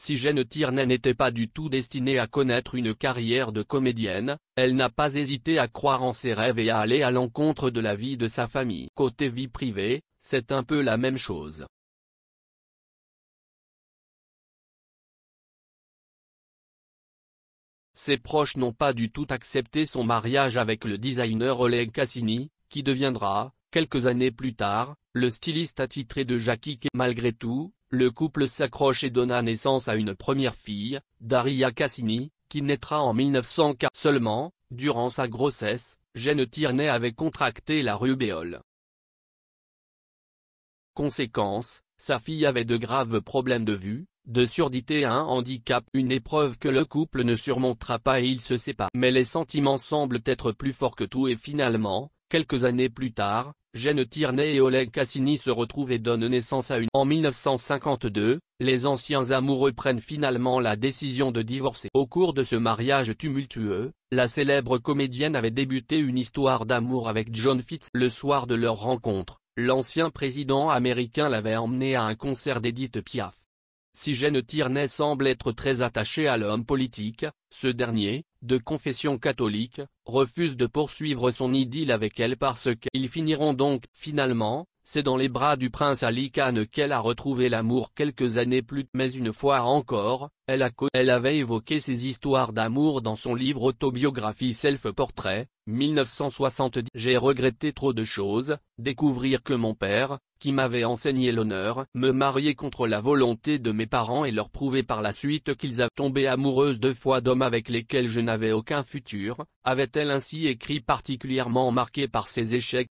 Si Jeanne Tierney n'était pas du tout destinée à connaître une carrière de comédienne, elle n'a pas hésité à croire en ses rêves et à aller à l'encontre de la vie de sa famille. Côté vie privée, c'est un peu la même chose. Ses proches n'ont pas du tout accepté son mariage avec le designer Oleg Cassini, qui deviendra, quelques années plus tard, le styliste attitré de Jackie K. Malgré tout, le couple s'accroche et donna naissance à une première fille, Daria Cassini, qui naîtra en 1904 seulement, durant sa grossesse, Jeanne Tierney avait contracté la rubéole. Conséquence, sa fille avait de graves problèmes de vue, de surdité et un handicap, une épreuve que le couple ne surmontera pas et il se sépare. Mais les sentiments semblent être plus forts que tout et finalement, Quelques années plus tard, Jeanne Tierney et Oleg Cassini se retrouvent et donnent naissance à une. En 1952, les anciens amoureux prennent finalement la décision de divorcer. Au cours de ce mariage tumultueux, la célèbre comédienne avait débuté une histoire d'amour avec John Fitz. Le soir de leur rencontre, l'ancien président américain l'avait emmené à un concert d'Edith Piaf. Si Jeanne Tierney semble être très attachée à l'homme politique, ce dernier, de confession catholique, refuse de poursuivre son idylle avec elle parce qu'ils finiront donc finalement, c'est dans les bras du prince Ali Khan qu'elle a retrouvé l'amour quelques années plus Mais une fois encore, elle, a elle avait évoqué ses histoires d'amour dans son livre autobiographie Self-Portrait, 1970. J'ai regretté trop de choses, découvrir que mon père, qui m'avait enseigné l'honneur, me marier contre la volonté de mes parents et leur prouver par la suite qu'ils avaient tombé amoureuses deux fois d'hommes avec lesquels je n'avais aucun futur, avait-elle ainsi écrit particulièrement marqué par ses échecs